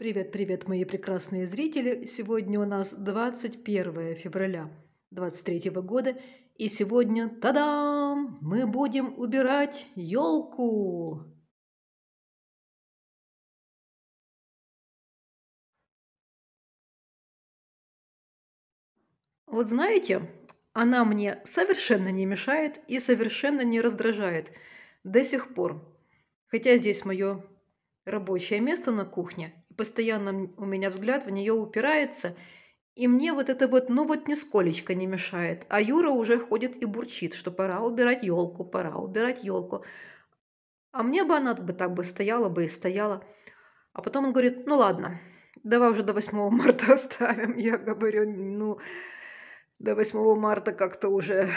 Привет-привет, мои прекрасные зрители! Сегодня у нас 21 февраля 23 года, и сегодня, тадам, мы будем убирать елку. Вот знаете, она мне совершенно не мешает и совершенно не раздражает до сих пор. Хотя здесь мое рабочее место на кухне – постоянно у меня взгляд в нее упирается, и мне вот это вот, ну вот нисколечко не мешает. А Юра уже ходит и бурчит, что пора убирать елку, пора убирать елку. А мне бы она бы так бы стояла бы и стояла. А потом он говорит, ну ладно, давай уже до 8 марта оставим. Я говорю, ну, до 8 марта как-то уже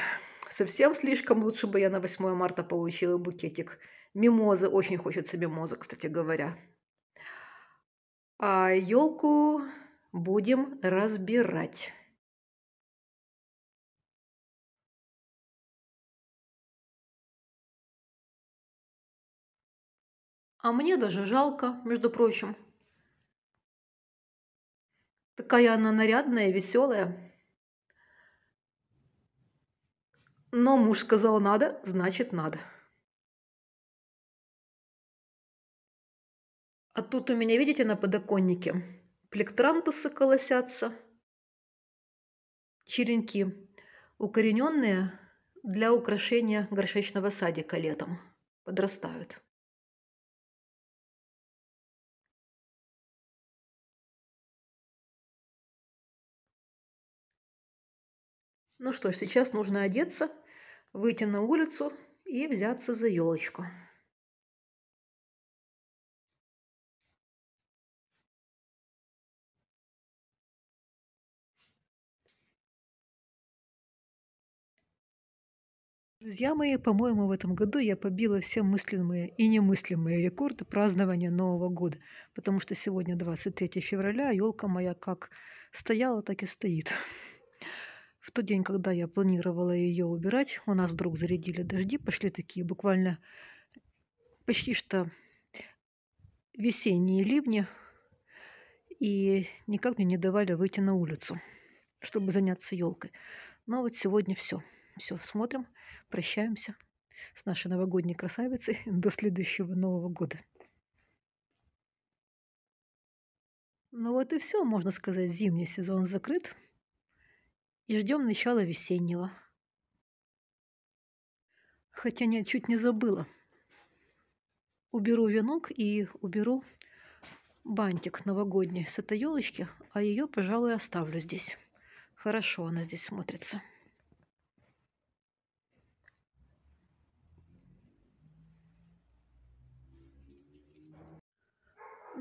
совсем слишком. Лучше бы я на 8 марта получила букетик. Мимозы, очень хочется мимозы, кстати говоря. А елку будем разбирать. А мне даже жалко, между прочим. Такая она нарядная, веселая. Но муж сказал надо, значит надо. А тут у меня, видите, на подоконнике плектрантусы колосятся. Черенки укорененные для украшения горшечного садика летом подрастают. Ну что ж, сейчас нужно одеться, выйти на улицу и взяться за елочку. Друзья мои, по-моему, в этом году я побила все мыслимые и немыслимые рекорды празднования Нового года, потому что сегодня 23 февраля, а елка моя как стояла, так и стоит. В тот день, когда я планировала ее убирать, у нас вдруг зарядили дожди, пошли такие буквально почти что весенние ливни, и никак мне не давали выйти на улицу, чтобы заняться елкой. Но вот сегодня все. Все, смотрим прощаемся с нашей новогодней красавицей до следующего Нового года. Ну вот и все, можно сказать, зимний сезон закрыт. И ждем начала весеннего. Хотя нет, чуть не забыла. Уберу венок и уберу бантик новогодний с этой елочки, а ее, пожалуй, оставлю здесь. Хорошо она здесь смотрится.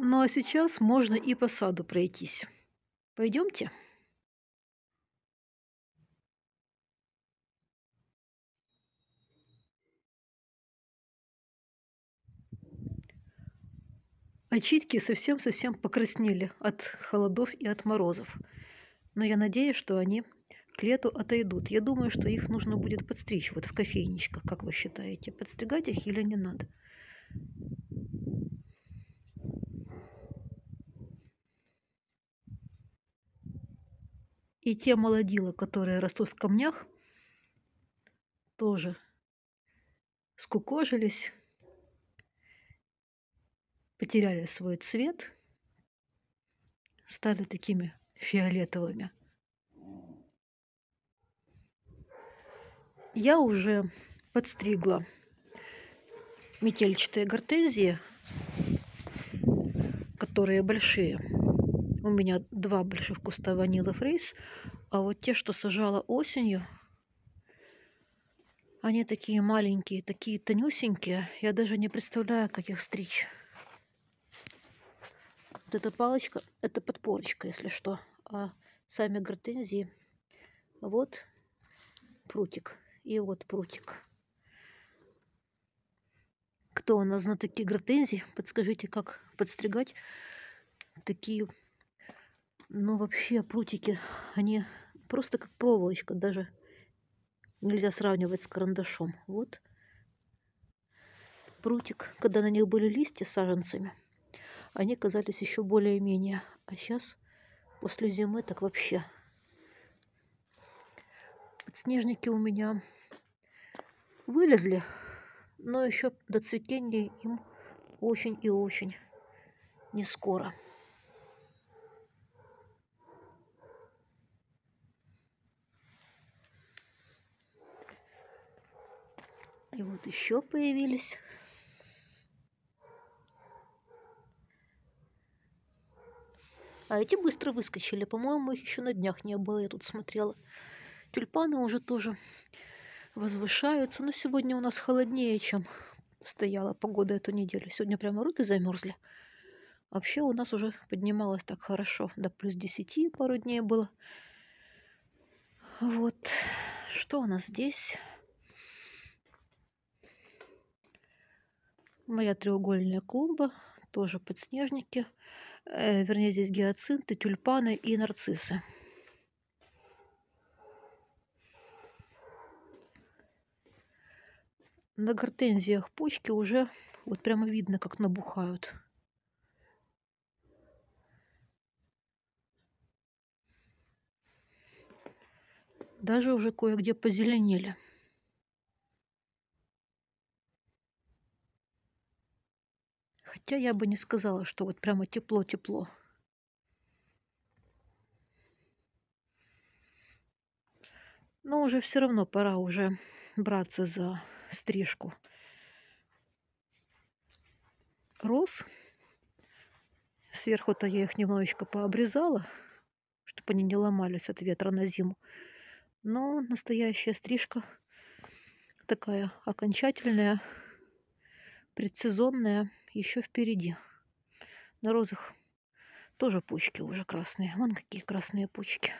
Ну а сейчас можно и по саду пройтись. Пойдемте. Очитки а совсем-совсем покраснели от холодов и от морозов. Но я надеюсь, что они к лету отойдут. Я думаю, что их нужно будет подстричь вот в кофейничках, как вы считаете. Подстригать их или не надо? И те молодила, которые растут в камнях, тоже скукожились, потеряли свой цвет, стали такими фиолетовыми. Я уже подстригла метельчатые гортензии, которые большие. У меня два больших куста ванилы фрейс, а вот те, что сажала осенью, они такие маленькие, такие тонюсенькие. Я даже не представляю, как их стричь. Вот эта палочка, это подпорочка, если что. А сами гортензии, вот прутик и вот прутик. Кто у нас знатоки гортензий, подскажите, как подстригать такие но ну, вообще прутики, они просто как проволочка, даже нельзя сравнивать с карандашом. Вот прутик, когда на них были листья с саженцами, они казались еще более-менее. А сейчас, после зимы, так вообще. Подснежники у меня вылезли, но еще до цветения им очень и очень не скоро. тут еще появились. А эти быстро выскочили. По-моему, их еще на днях не было. Я тут смотрела. Тюльпаны уже тоже возвышаются. Но сегодня у нас холоднее, чем стояла погода эту неделю. Сегодня прямо руки замерзли. Вообще у нас уже поднималось так хорошо. До плюс 10 пару дней было. Вот. Что у нас здесь? Моя треугольная клумба, тоже подснежники. Э, вернее, здесь гиацинты, тюльпаны и нарциссы. На гортензиях почки уже вот прямо видно, как набухают. Даже уже кое-где позеленели. Хотя я бы не сказала, что вот прямо тепло-тепло. Но уже все равно пора уже браться за стрижку. Роз. Сверху-то я их немножечко пообрезала, чтобы они не ломались от ветра на зиму. Но настоящая стрижка такая окончательная – Предсезонная еще впереди. На розах тоже почки уже красные. Вон какие красные почки.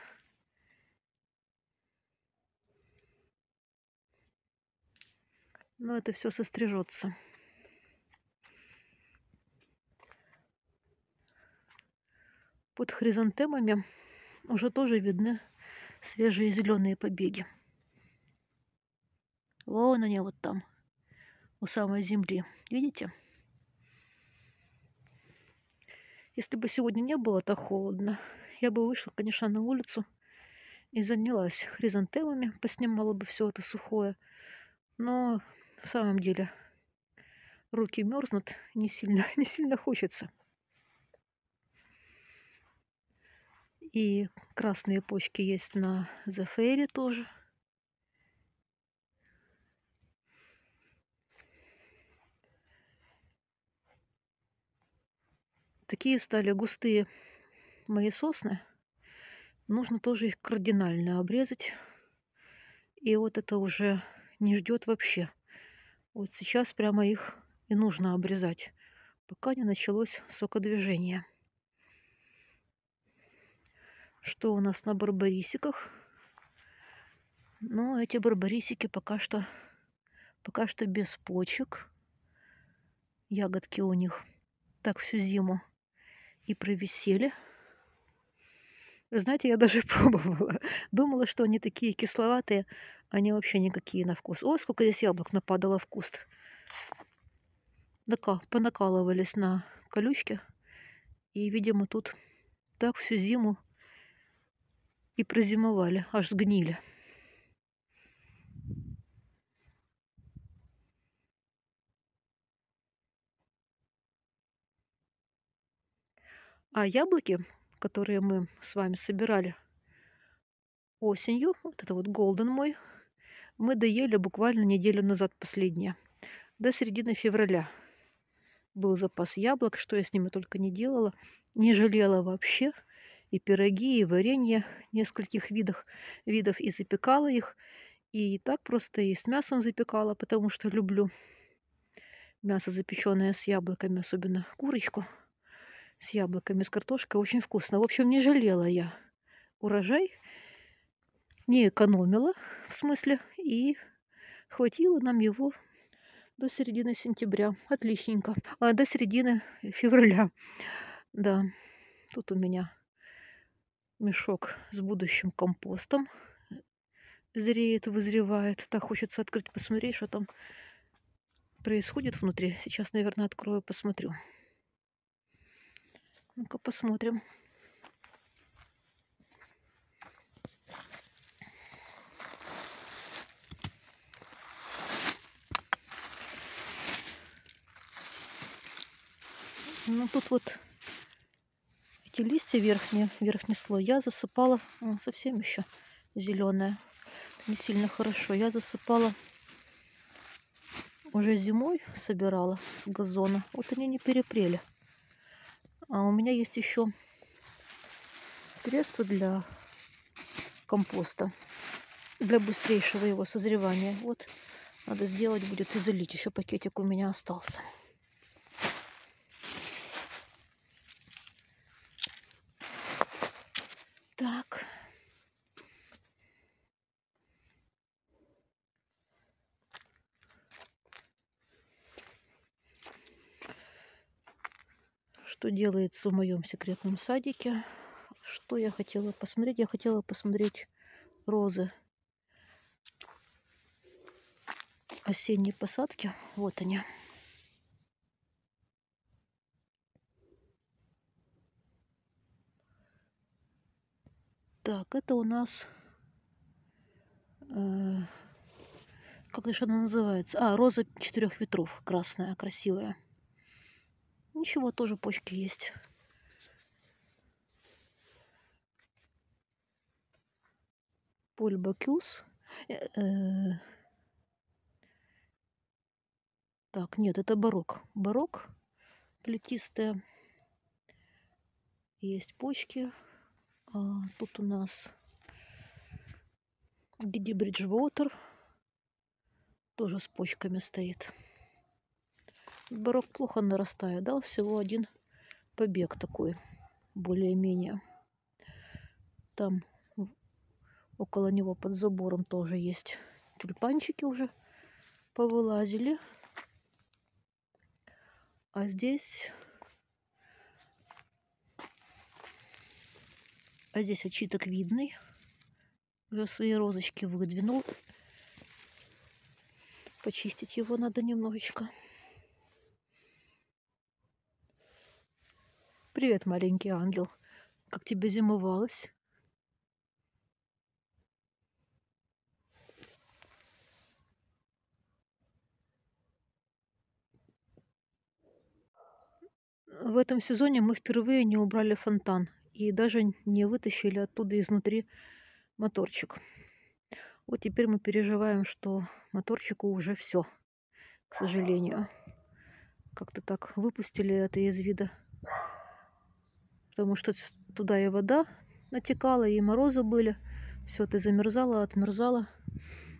Но это все сострижется. Под хризантемами уже тоже видны свежие зеленые побеги. Вон они вот там у самой земли. Видите? Если бы сегодня не было так холодно, я бы вышла, конечно, на улицу и занялась хризантемами, поснимала бы все это сухое. Но в самом деле руки мерзнут, не сильно, не сильно хочется. И красные почки есть на The Fairy тоже – Такие стали густые мои сосны. Нужно тоже их кардинально обрезать. И вот это уже не ждет вообще. Вот сейчас прямо их и нужно обрезать, пока не началось сокодвижение. Что у нас на барбарисиках? Но ну, эти барбарисики пока что, пока что без почек. Ягодки у них так всю зиму и провисели. знаете, я даже пробовала. Думала, что они такие кисловатые. Они вообще никакие на вкус. О, сколько здесь яблок нападало в куст. Нака, понакалывались на колючке. И, видимо, тут так всю зиму и прозимовали, аж сгнили. А яблоки, которые мы с вами собирали осенью, вот это вот голден мой, мы доели буквально неделю назад последнее, до середины февраля. Был запас яблок, что я с ними только не делала, не жалела вообще. И пироги, и варенье нескольких видов, видов и запекала их. И так просто и с мясом запекала, потому что люблю мясо запеченное с яблоками, особенно курочку с яблоками, с картошкой. Очень вкусно. В общем, не жалела я урожай. Не экономила, в смысле, и хватило нам его до середины сентября. Отличненько. А, до середины февраля. Да, тут у меня мешок с будущим компостом зреет, вызревает. Так хочется открыть, посмотреть, что там происходит внутри. Сейчас, наверное, открою, посмотрю. Ну-ка посмотрим. Ну, тут вот эти листья верхние, верхний слой я засыпала, он совсем еще зеленая, не сильно хорошо. Я засыпала уже зимой, собирала с газона. Вот они не перепрели. А у меня есть еще средство для компоста, для быстрейшего его созревания. Вот надо сделать будет и залить. Еще пакетик у меня остался. делается в моем секретном садике. Что я хотела посмотреть? Я хотела посмотреть розы осенней посадки. Вот они. Так, это у нас... Э, как еще она называется? А, роза четырех ветров. Красная, красивая. Ничего, тоже почки есть. Поль Бакюс. Э, э. Так, нет, это барок. Барок плетистая. Есть почки. А, тут у нас диди Бриджвотер. Тоже с почками стоит. Барок плохо нарастает, дал всего один побег такой, более-менее. Там около него под забором тоже есть тюльпанчики уже повылазили. А здесь... А здесь очиток видный. Уже свои розочки выдвинул. Почистить его надо немножечко. Привет, маленький ангел. Как тебе зимовалось? В этом сезоне мы впервые не убрали фонтан и даже не вытащили оттуда изнутри моторчик. Вот теперь мы переживаем, что моторчику уже все, к сожалению. Как-то так выпустили это из вида потому что туда и вода натекала, и морозы были. Все это замерзало, отмерзало.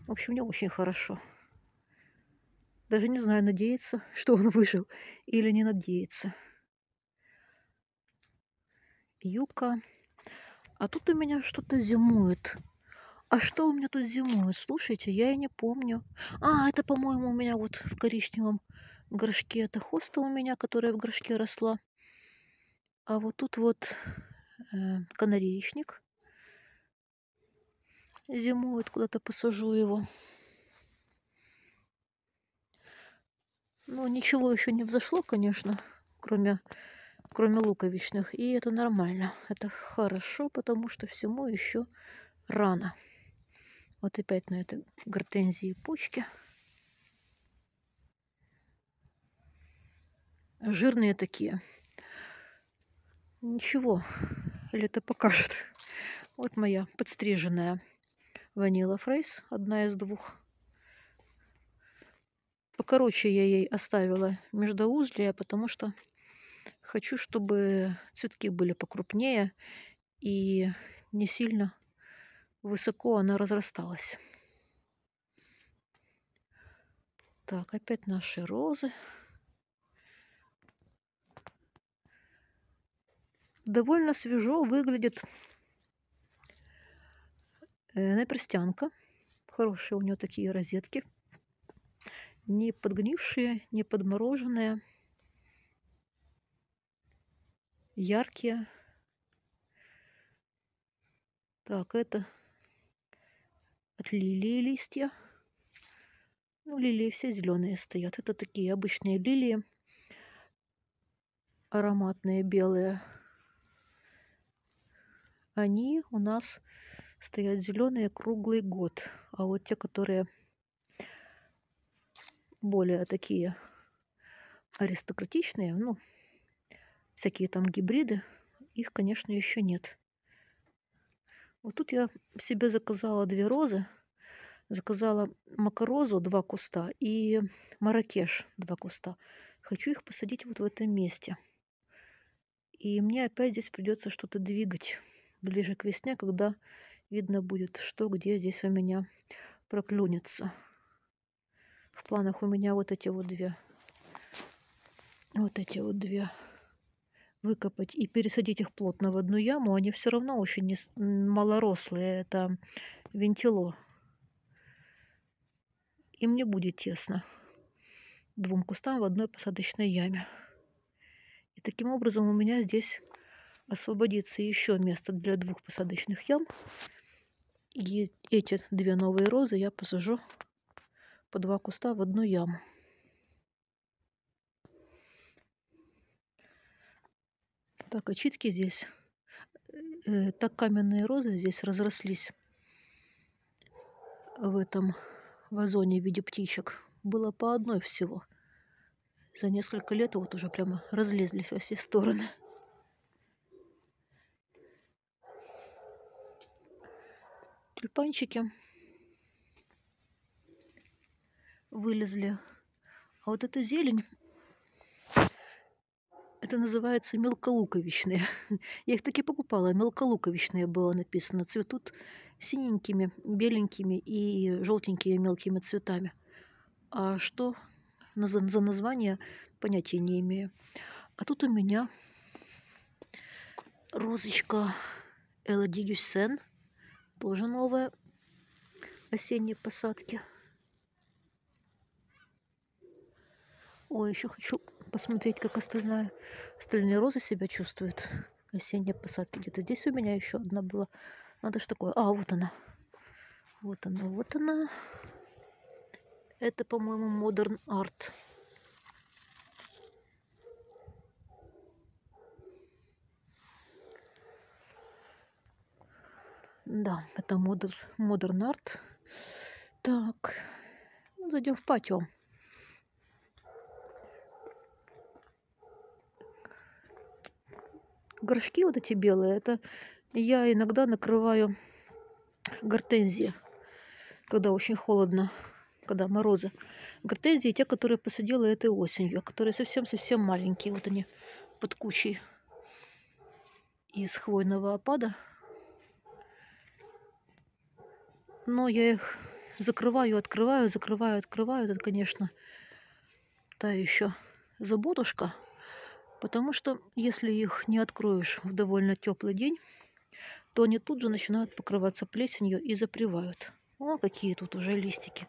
В общем, не очень хорошо. Даже не знаю, надеется, что он выжил или не надеется. Юка. А тут у меня что-то зимует. А что у меня тут зимует? Слушайте, я и не помню. А, это, по-моему, у меня вот в коричневом горшке. Это хоста у меня, которая в горшке росла. А вот тут вот э, канареечник. Зимой вот куда-то посажу его. Ну, ничего еще не взошло, конечно, кроме, кроме луковичных. И это нормально. Это хорошо, потому что всему еще рано. Вот опять на этой гортензии почки. Жирные такие. Ничего, лето покажет. Вот моя подстриженная ванила фрейс, одна из двух. Покороче я ей оставила междоузлия, потому что хочу, чтобы цветки были покрупнее и не сильно высоко она разрасталась. Так, опять наши розы. довольно свежо выглядит э, наперстянка. Хорошие у нее такие розетки. Не подгнившие, не подмороженные. Яркие. Так, это от лилии листья. Ну, лилии все зеленые стоят. Это такие обычные лилии. Ароматные белые они у нас стоят зеленые круглый год. А вот те, которые более такие аристократичные, ну, всякие там гибриды, их, конечно, еще нет. Вот тут я себе заказала две розы. Заказала макарозу два куста и маракеш два куста. Хочу их посадить вот в этом месте. И мне опять здесь придется что-то двигать ближе к весне, когда видно будет, что где здесь у меня проклюнется. В планах у меня вот эти вот две. Вот эти вот две выкопать и пересадить их плотно в одну яму, они все равно очень не... малорослые. Это вентило. Им не будет тесно двум кустам в одной посадочной яме. И таким образом у меня здесь освободится еще место для двух посадочных ям. И эти две новые розы я посажу по два куста в одну яму. Так, очитки здесь, э, так каменные розы здесь разрослись в этом вазоне в виде птичек. Было по одной всего. За несколько лет вот уже прямо разлезлись во все стороны. тюльпанчики вылезли. А вот эта зелень, это называется мелколуковичные. Я их таки покупала. А мелколуковичные было написано. Цветут синенькими, беленькими и желтенькими мелкими цветами. А что за название, понятия не имею. А тут у меня розочка Элла Дигюсен – тоже новая осенние посадки. Ой, еще хочу посмотреть, как остальная, остальные розы себя чувствуют. Осенние посадки. Где-то здесь у меня еще одна была. Надо же такое. А, вот она. Вот она, вот она. Это, по-моему, Modern Art. Да, это Modern, Modern Art. Так, ну, зайдем в патио. Горшки вот эти белые, это я иногда накрываю гортензии, когда очень холодно, когда морозы. Гортензии те, которые посадила этой осенью, которые совсем-совсем маленькие. Вот они под кучей из хвойного опада. но я их закрываю, открываю, закрываю, открываю. Это, конечно, та еще заботушка, потому что если их не откроешь в довольно теплый день, то они тут же начинают покрываться плесенью и запривают. О, какие тут уже листики.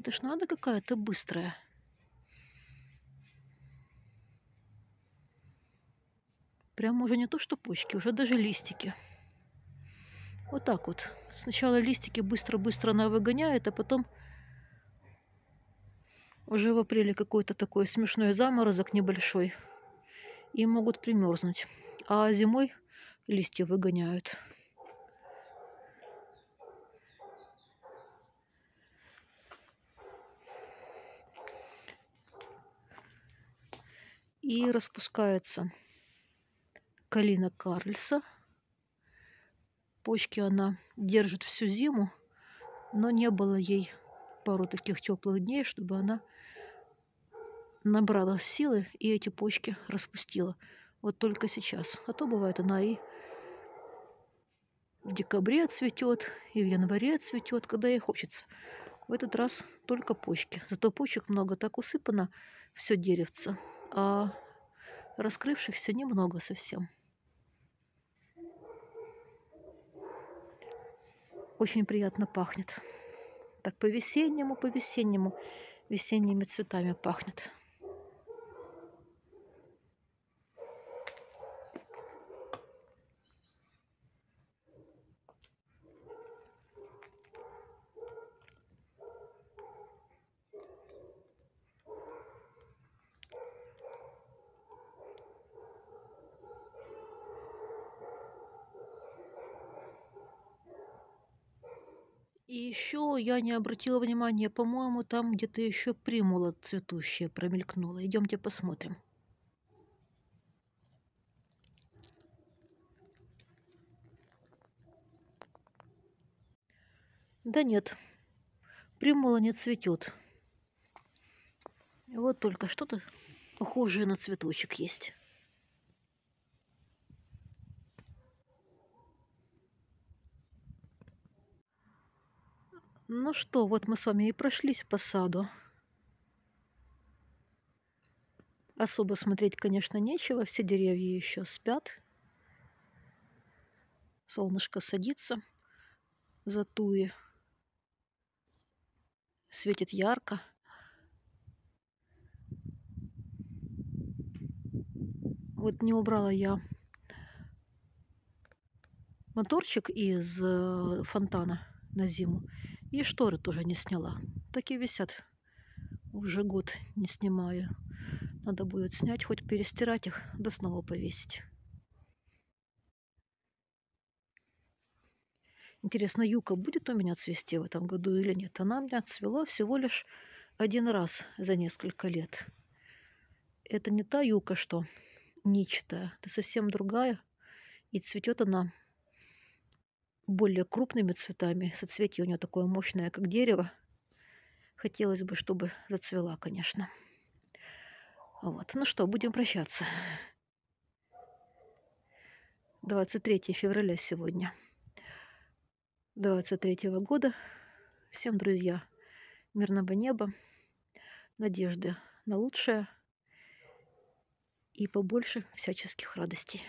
Это ж надо какая-то быстрая. Прям уже не то, что почки, уже даже листики. Вот так вот. Сначала листики быстро-быстро она выгоняет, а потом уже в апреле какой-то такой смешной заморозок небольшой. И могут примерзнуть. А зимой листья выгоняют. И распускается калина Карльса – почки она держит всю зиму, но не было ей пару таких теплых дней, чтобы она набрала силы и эти почки распустила. Вот только сейчас. А то бывает она и в декабре цветет, и в январе цветет, когда ей хочется. В этот раз только почки. Зато почек много, так усыпано все деревце, а раскрывшихся немного совсем. Очень приятно пахнет. Так по-весеннему, по-весеннему, весенними цветами пахнет. И еще я не обратила внимания, по-моему, там где-то еще примула цветущая промелькнула. Идемте посмотрим. Да нет, примула не цветет. Вот только что-то похожее на цветочек есть. Ну что, вот мы с вами и прошлись по саду. Особо смотреть, конечно, нечего, все деревья еще спят. Солнышко садится за туи. Светит ярко. Вот не убрала я моторчик из э, фонтана на зиму. И шторы тоже не сняла. Такие висят. Уже год не снимаю. Надо будет снять, хоть перестирать их, да снова повесить. Интересно, юка будет у меня цвести в этом году или нет? Она у меня цвела всего лишь один раз за несколько лет. Это не та юка, что ничтая. Это совсем другая. И цветет она более крупными цветами. Соцветие у нее такое мощное, как дерево. Хотелось бы, чтобы зацвела, конечно. Вот. Ну что, будем прощаться. 23 февраля сегодня. 23 -го года. Всем, друзья, мирного неба, надежды на лучшее и побольше всяческих радостей.